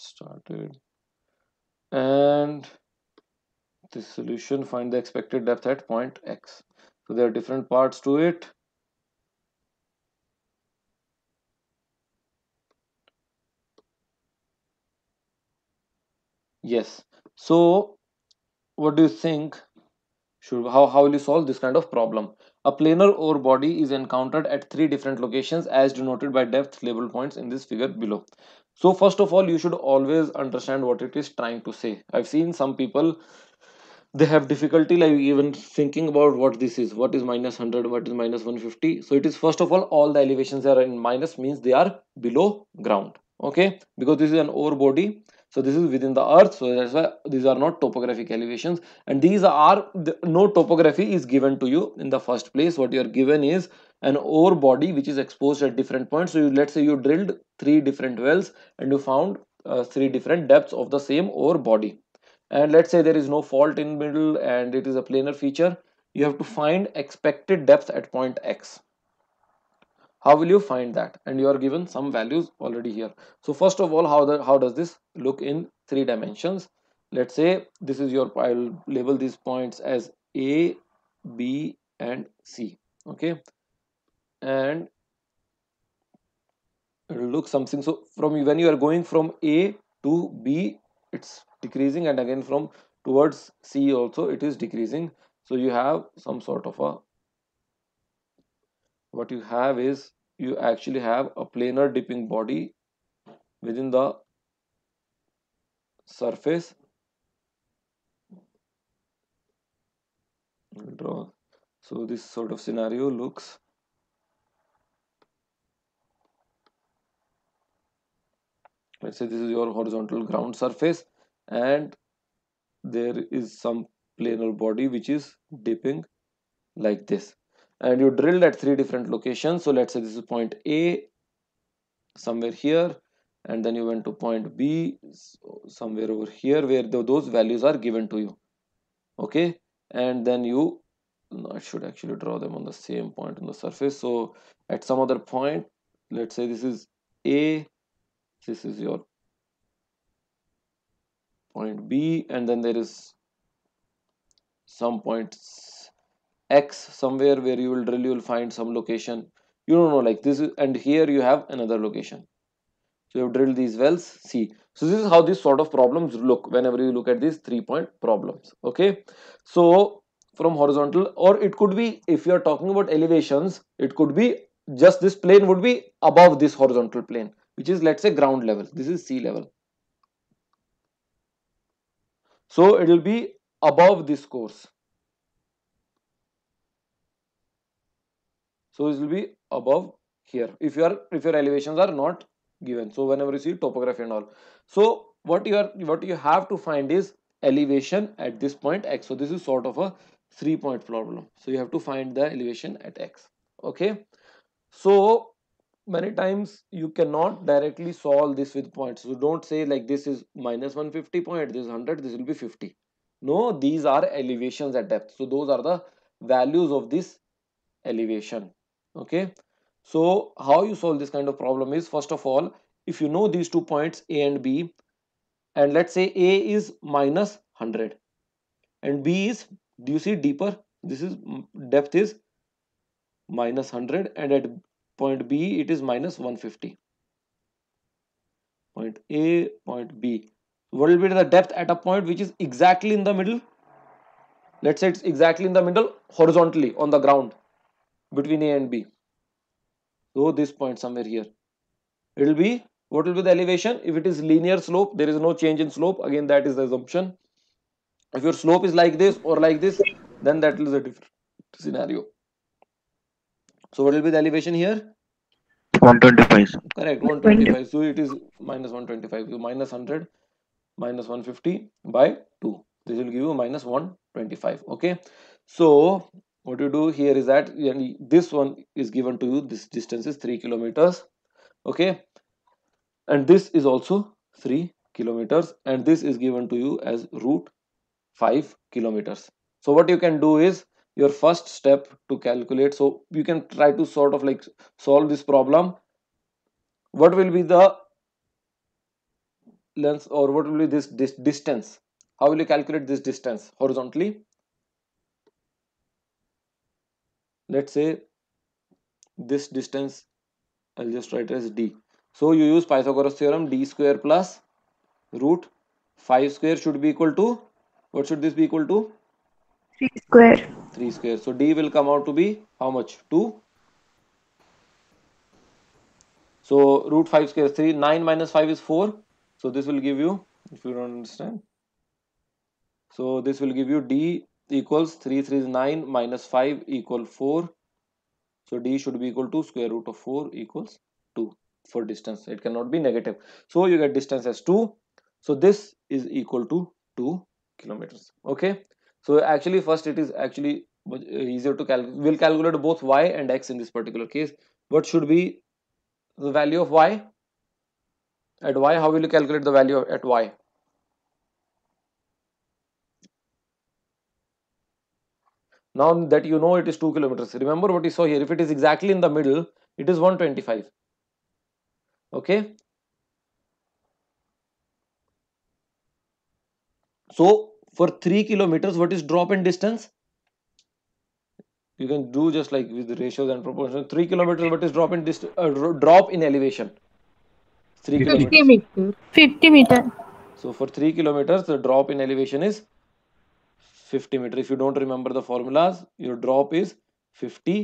started and this solution find the expected depth at point x so there are different parts to it yes so what do you think should how, how will you solve this kind of problem a planar ore body is encountered at three different locations as denoted by depth label points in this figure below so first of all, you should always understand what it is trying to say. I've seen some people they have difficulty like even thinking about what this is what is minus 100 what is minus 150 so it is first of all all the elevations are in minus means they are below ground okay because this is an ore body so this is within the earth so that's why these are not topographic elevations and these are no topography is given to you in the first place what you are given is an ore body which is exposed at different points so you, let's say you drilled three different wells and you found uh, three different depths of the same ore body and let's say there is no fault in middle and it is a planar feature you have to find expected depth at point x how will you find that and you are given some values already here so first of all how the how does this look in three dimensions let's say this is your i'll label these points as a b and c okay and it'll look something so from when you are going from a to b it's decreasing and again from towards c also it is decreasing so you have some sort of a what you have is you actually have a planar dipping body within the surface draw so this sort of scenario looks let's say this is your horizontal ground surface and there is some planar body which is dipping like this and you drilled at three different locations so let's say this is point a somewhere here and then you went to point b somewhere over here where those values are given to you okay and then you no, I should actually draw them on the same point on the surface so at some other point let's say this is a this is your point B and then there is some points X somewhere where you will drill you will find some location you don't know like this and here you have another location so you have drilled these wells see so this is how these sort of problems look whenever you look at these three point problems okay so from horizontal or it could be if you are talking about elevations it could be just this plane would be above this horizontal plane which is let's say ground level this is sea level so it will be above this course so it will be above here if your if your elevations are not given so whenever you see topography and all so what you are what you have to find is elevation at this point x so this is sort of a three point problem so you have to find the elevation at x okay so many times you cannot directly solve this with points so don't say like this is minus 150 point this is 100 this will be 50 no these are elevations at depth so those are the values of this elevation okay so how you solve this kind of problem is first of all if you know these two points a and b and let's say a is minus 100 and b is do you see deeper this is depth is minus 100 and at Point B, it is minus 150. Point A, point B. What will be the depth at a point which is exactly in the middle? Let's say it's exactly in the middle horizontally on the ground between A and B. So this point somewhere here. It will be, what will be the elevation? If it is linear slope, there is no change in slope. Again, that is the assumption. If your slope is like this or like this, then that is a different scenario. So what will be the elevation here? 125. Correct, 125. So it is minus 125. So minus 100 minus 150 by 2. This will give you minus 125. Okay. So what you do here is that this one is given to you. This distance is 3 kilometers. Okay. And this is also 3 kilometers. And this is given to you as root 5 kilometers. So what you can do is your first step to calculate so you can try to sort of like solve this problem what will be the length or what will be this, distance how will you calculate this distance horizontally let's say this distance i'll just write as d so you use pythagoras theorem d square plus root 5 square should be equal to what should this be equal to 3 square 3 square. So D will come out to be how much? 2. So root 5 square is 3. 9 minus 5 is 4. So this will give you, if you don't understand. So this will give you D equals 3, 3 is 9 minus 5 equal 4. So D should be equal to square root of 4 equals 2 for distance. It cannot be negative. So you get distance as 2. So this is equal to 2 kilometers. Okay. So actually first it is actually uh, easier to calculate. We'll calculate both y and x in this particular case. What should be the value of y? At y, how will you calculate the value at y? Now that you know it is 2 kilometers. Remember what you saw here. If it is exactly in the middle, it is 125. Okay. So for 3 kilometers what is drop in distance you can do just like with the ratios and proportions 3 kilometers what is drop in distance uh, drop in elevation 3 50 meters. meter 50 meter so for 3 kilometers the drop in elevation is 50 meter if you don't remember the formulas your drop is 50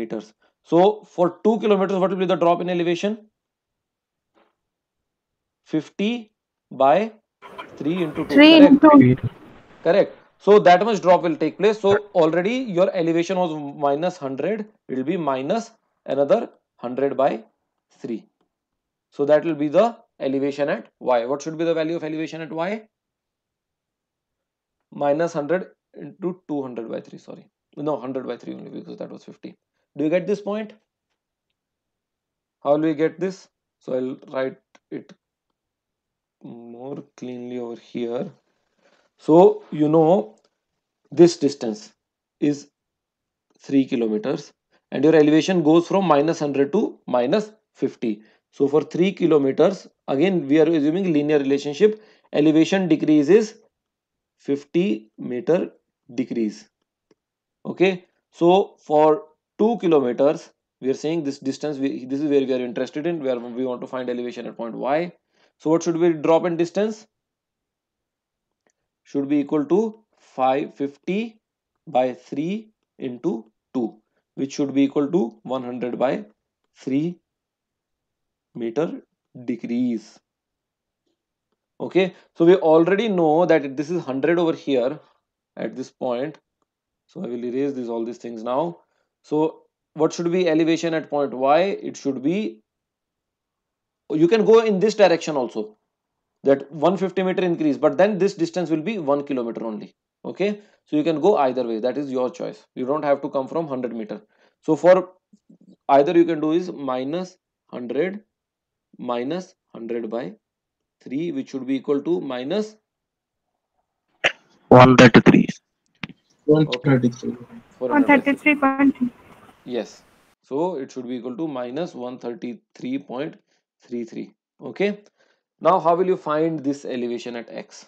meters so for 2 kilometers what will be the drop in elevation 50 by 3 into 2 3 correct? into correct so that much drop will take place so already your elevation was minus 100 it will be minus another 100 by 3 so that will be the elevation at y what should be the value of elevation at y minus 100 into 200 by 3 sorry no 100 by 3 only because that was 50 do you get this point how will we get this so i'll write it more cleanly over here so you know this distance is 3 kilometers and your elevation goes from minus 100 to minus 50. So for 3 kilometers again we are assuming linear relationship elevation decrease is 50 meter decrease. Okay so for 2 kilometers we are saying this distance we, this is where we are interested in where we want to find elevation at point y. So what should we drop in distance? should be equal to 550 by 3 into 2 which should be equal to 100 by 3 meter degrees okay so we already know that this is 100 over here at this point so i will erase these all these things now so what should be elevation at point y it should be you can go in this direction also that 150 meter increase but then this distance will be 1 kilometer only okay so you can go either way that is your choice you don't have to come from 100 meter so for either you can do is minus 100 minus 100 by 3 which should be equal to minus 133 133 133.3 yes so it should be equal to minus 133.33 okay now how will you find this elevation at x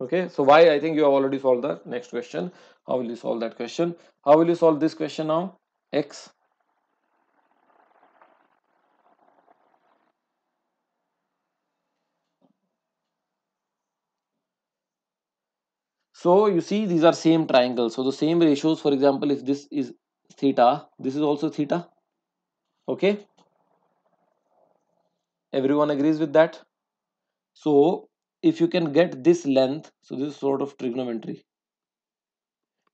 okay so why i think you have already solved the next question how will you solve that question how will you solve this question now x so you see these are same triangles so the same ratios for example if this is theta this is also theta okay everyone agrees with that so if you can get this length, so this is sort of trigonometry.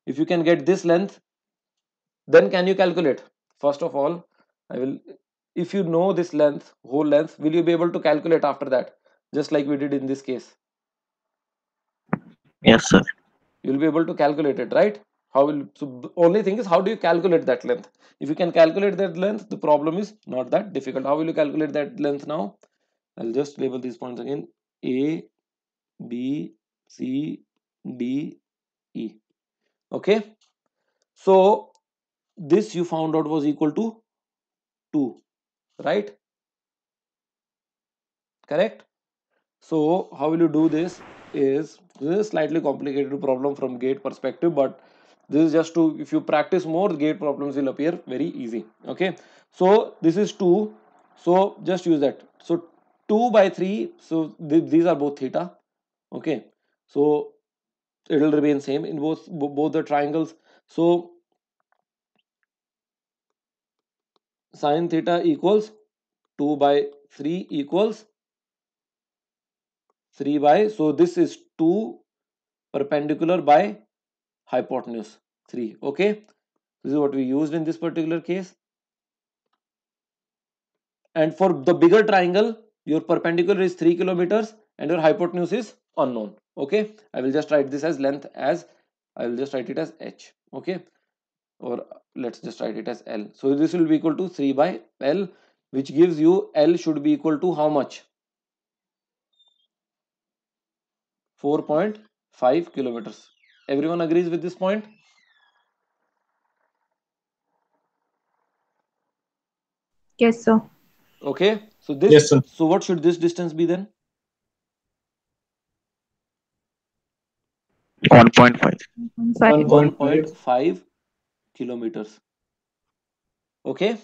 If you can get this length, then can you calculate? First of all, I will, if you know this length, whole length, will you be able to calculate after that? Just like we did in this case. Yes, sir. You'll be able to calculate it, right? How will, so only thing is how do you calculate that length? If you can calculate that length, the problem is not that difficult. How will you calculate that length now? I'll just label these points again A, B, C, D, E. Okay. So this you found out was equal to 2, right? Correct? So how will you do this is this is slightly complicated problem from gate perspective but this is just to if you practice more gate problems will appear very easy okay so this is 2 so just use that so 2 by 3 so th these are both theta okay so it will remain same in both both the triangles so sine theta equals 2 by 3 equals 3 by so this is 2 perpendicular by hypotenuse 3 okay this is what we used in this particular case and for the bigger triangle your perpendicular is 3 kilometers and your hypotenuse is unknown okay i will just write this as length as i will just write it as h okay or let's just write it as l so this will be equal to 3 by l which gives you l should be equal to how much 4.5 kilometers everyone agrees with this point yes sir Okay. So this. Yes, sir. So what should this distance be then? 1.5. 1.5 kilometers. Okay.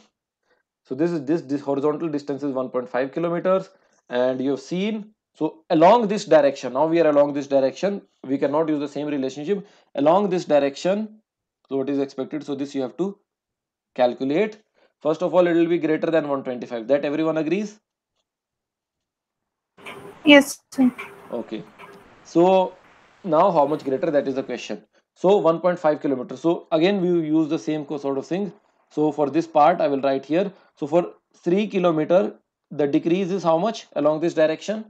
So this is this this horizontal distance is 1.5 kilometers, and you've seen so along this direction. Now we are along this direction. We cannot use the same relationship along this direction. So what is expected? So this you have to calculate First of all, it will be greater than 125. That everyone agrees? Yes. Sir. Okay. So now how much greater? That is the question. So 1.5 kilometer. So again, we use the same sort of thing. So for this part, I will write here. So for 3 kilometer, the decrease is how much along this direction?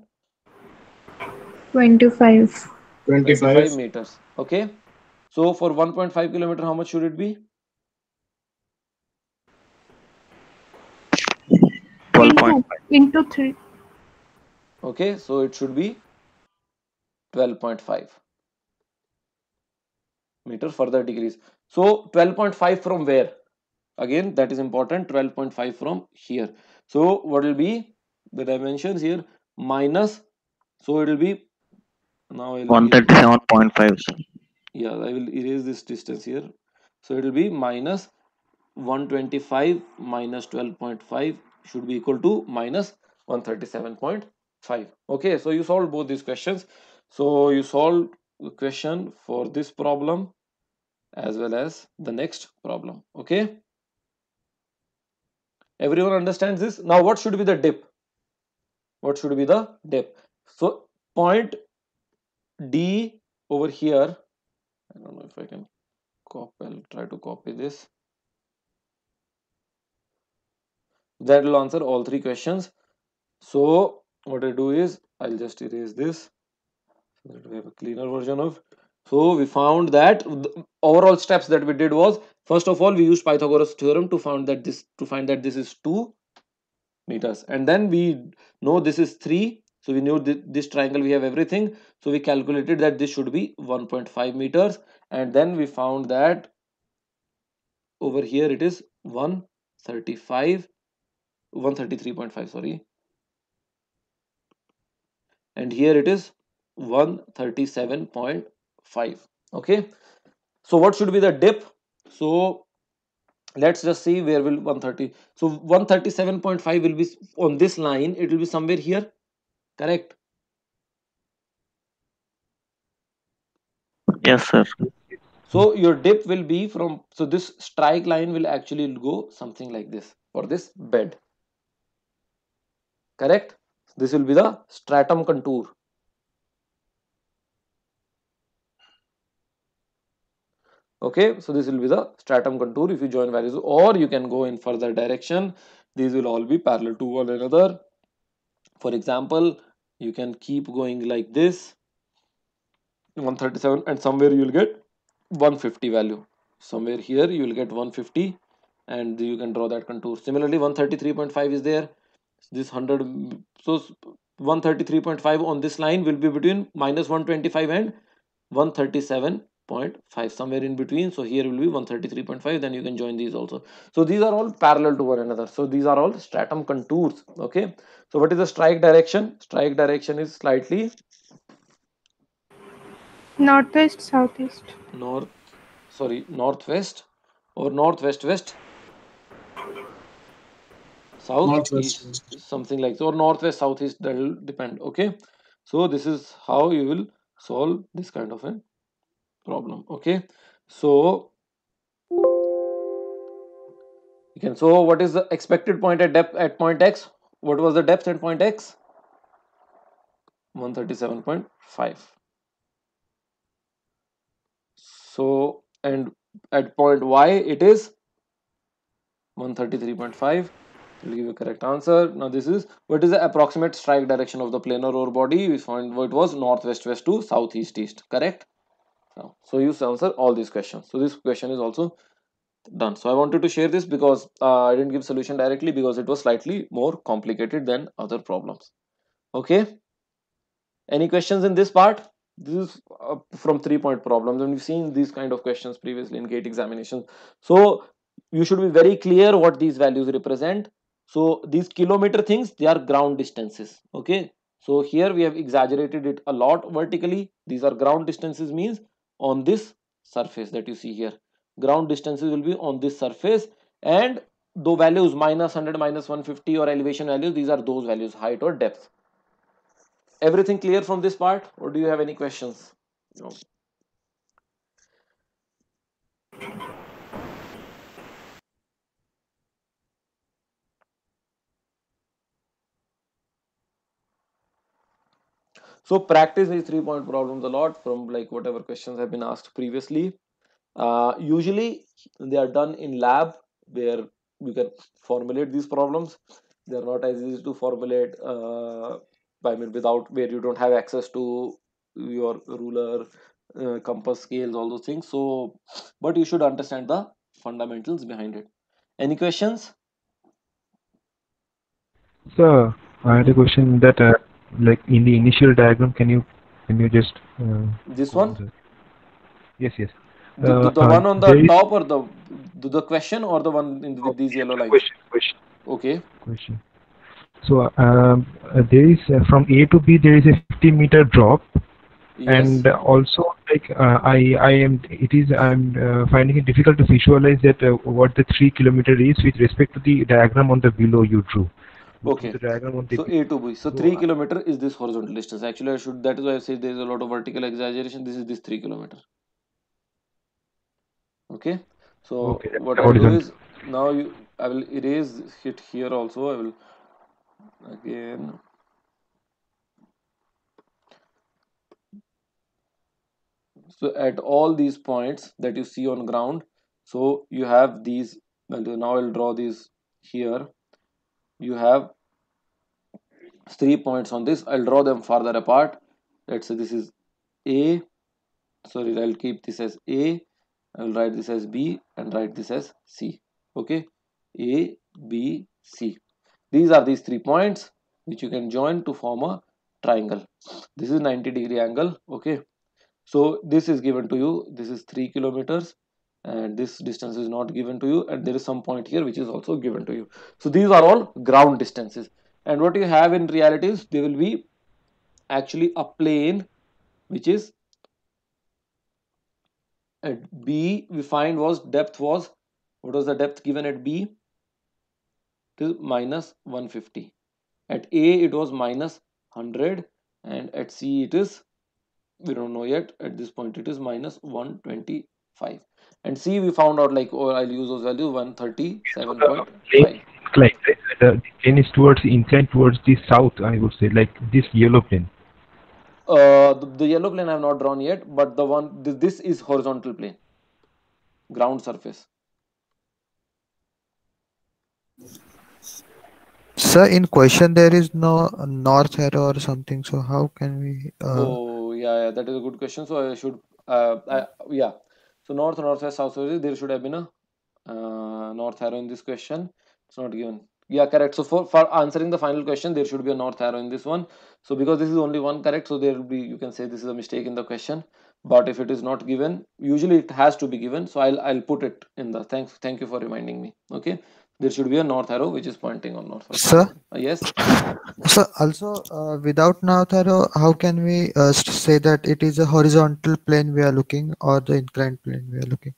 25. 25, 25 meters. Okay. So for 1.5 kilometer, how much should it be? into 3. Okay, so it should be 12.5 meter further degrees. So 12.5 from where? Again, that is important 12.5 from here. So what will be the dimensions here? Minus, so it will be now 137.5. Yeah, I will erase this distance here. So it will be minus 125 minus 12.5 should be equal to minus 137.5 okay so you solved both these questions so you solved the question for this problem as well as the next problem okay everyone understands this now what should be the dip what should be the dip so point d over here i don't know if i can copy i'll try to copy this that will answer all three questions so what i do is i'll just erase this so that we have a cleaner version of so we found that overall steps that we did was first of all we used pythagoras theorem to find that this to find that this is 2 meters and then we know this is 3 so we knew th this triangle we have everything so we calculated that this should be 1.5 meters and then we found that over here it is 135 133.5 sorry and here it is 137.5 okay so what should be the dip so let's just see where will 130 so 137.5 will be on this line it will be somewhere here correct yes sir so your dip will be from so this strike line will actually go something like this for this bed correct this will be the stratum contour okay so this will be the stratum contour if you join values or you can go in further direction these will all be parallel to one another for example you can keep going like this 137 and somewhere you will get 150 value somewhere here you will get 150 and you can draw that contour similarly 133.5 is there this 100 so 133.5 on this line will be between minus 125 and 137.5 somewhere in between so here will be 133.5 then you can join these also so these are all parallel to one another so these are all stratum contours okay so what is the strike direction strike direction is slightly northwest southeast north sorry northwest or northwest west south east something like or northwest southeast that will depend okay so this is how you will solve this kind of a problem okay so you can so what is the expected point at depth at point x what was the depth at point x 137.5 so and at point y it is 133.5 give a correct answer. Now this is what is the approximate strike direction of the planar ore body? We find it was northwest west to southeast east. Correct? Now, so you answer all these questions. So this question is also done. So I wanted to share this because uh, I didn't give solution directly because it was slightly more complicated than other problems. Okay. Any questions in this part? This is uh, from three point problems and we've seen these kind of questions previously in gate examinations. So you should be very clear what these values represent so these kilometer things they are ground distances okay so here we have exaggerated it a lot vertically these are ground distances means on this surface that you see here ground distances will be on this surface and though values minus 100 minus 150 or elevation values these are those values height or depth everything clear from this part or do you have any questions no So practice these three point problems a lot from like whatever questions have been asked previously. Uh, usually they are done in lab where you can formulate these problems. They are not as easy to formulate uh, I mean without where you don't have access to your ruler, uh, compass scales, all those things. So, but you should understand the fundamentals behind it. Any questions? Sir, I had a question that uh, like in the initial diagram can you can you just uh, this one yes yes the, the, the uh, one on the top or the the question or the one in, with these yellow lines question question okay question so um, uh, there is uh, from a to b there is a 50 meter drop Yes. and also like uh, I I am it is I'm uh, finding it difficult to visualize that uh, what the three kilometer is with respect to the diagram on the below you drew. Okay. So A to B. So 3 uh, kilometer is this horizontal distance. Actually, I should, that is why I say there is a lot of vertical exaggeration. This is this 3 kilometer. Okay. So okay, what I do is, now you, I will erase it here also. I will again. So at all these points that you see on ground, so you have these, now I'll draw these here you have three points on this i'll draw them farther apart let's say this is a sorry i'll keep this as a i'll write this as b and write this as c okay a b c these are these three points which you can join to form a triangle this is 90 degree angle okay so this is given to you this is 3 kilometers and this distance is not given to you and there is some point here which is also given to you so these are all ground distances and what you have in reality is there will be actually a plane which is at b we find was depth was what was the depth given at b to minus 150 at a it was minus 100 and at c it is we don't know yet at this point it is minus 120 5 and c we found out like oh i'll use those values 137.5 like the plane is towards inclined towards the south i would say like this yellow plane uh the, the yellow plane i have not drawn yet but the one this, this is horizontal plane ground surface sir in question there is no north arrow or something so how can we uh... oh yeah, yeah that is a good question so i should uh, I, yeah so north, northwest, south, southwest, there should have been a uh, north arrow in this question. It's not given. Yeah, correct. So for, for answering the final question, there should be a north arrow in this one. So because this is only one correct, so there will be, you can say this is a mistake in the question. But if it is not given, usually it has to be given. So I'll, I'll put it in the, thanks, thank you for reminding me. Okay there should be a north arrow which is pointing on north. Sir? Uh, yes? Sir, also uh, without north arrow, how can we uh, say that it is a horizontal plane we are looking or the inclined plane we are looking?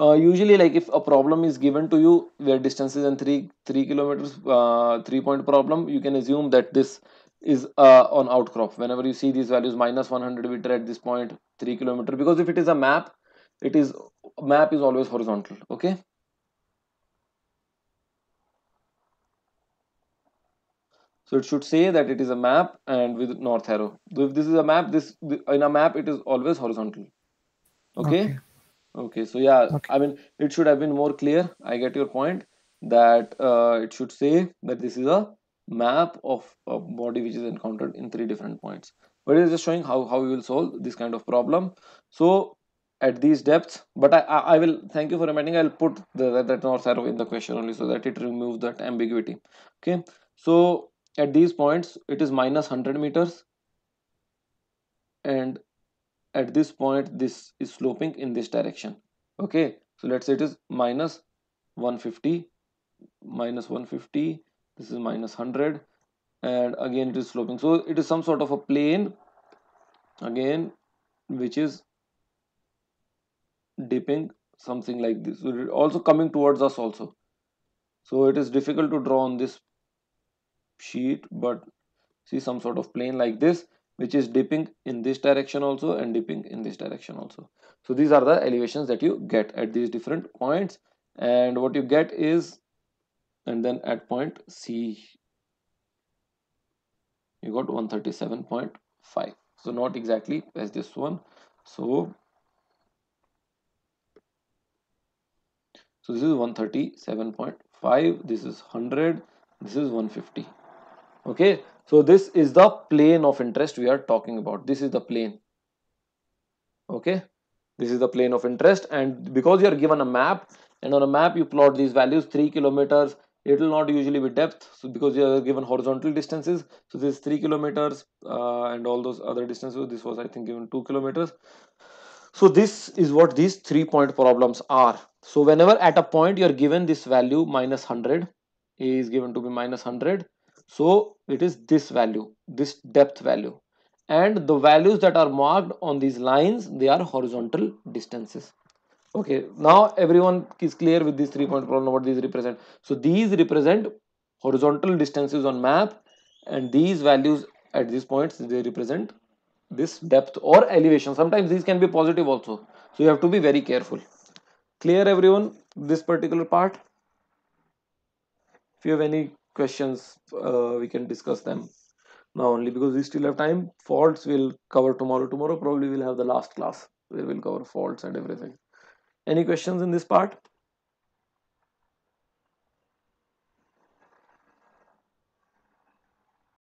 Uh, usually like if a problem is given to you where distance is in 3 3 kilometers uh, 3 point problem you can assume that this is on uh, outcrop whenever you see these values minus 100 meter at this point 3 kilometer because if it is a map it is map is always horizontal okay So it should say that it is a map and with north arrow. So if this is a map, this in a map it is always horizontal. Okay. Okay. okay so yeah, okay. I mean it should have been more clear. I get your point that uh, it should say that this is a map of a body which is encountered in three different points. But it is just showing how how you will solve this kind of problem. So at these depths but I, I, I will thank you for reminding i'll put the, that, that north arrow in the question only so that it removes that ambiguity okay so at these points it is minus 100 meters and at this point this is sloping in this direction okay so let's say it is minus 150 minus 150 this is minus 100 and again it is sloping so it is some sort of a plane again which is dipping something like this so also coming towards us also so it is difficult to draw on this sheet but see some sort of plane like this which is dipping in this direction also and dipping in this direction also so these are the elevations that you get at these different points and what you get is and then at point c you got 137.5 so not exactly as this one so so this is 137.5 this is 100 this is 150 okay so this is the plane of interest we are talking about this is the plane okay this is the plane of interest and because you are given a map and on a map you plot these values 3 kilometers it will not usually be depth so because you are given horizontal distances so this is 3 kilometers uh, and all those other distances this was i think given 2 kilometers so this is what these three point problems are so whenever at a point you are given this value minus 100 a is given to be minus 100 so it is this value, this depth value. And the values that are marked on these lines, they are horizontal distances. Okay, now everyone is clear with this three-point problem, what these represent. So these represent horizontal distances on map and these values at these points, they represent this depth or elevation. Sometimes these can be positive also. So you have to be very careful. Clear everyone, this particular part? If you have any questions uh, we can discuss them now only because we still have time faults will cover tomorrow tomorrow probably we'll have the last class we will cover faults and everything any questions in this part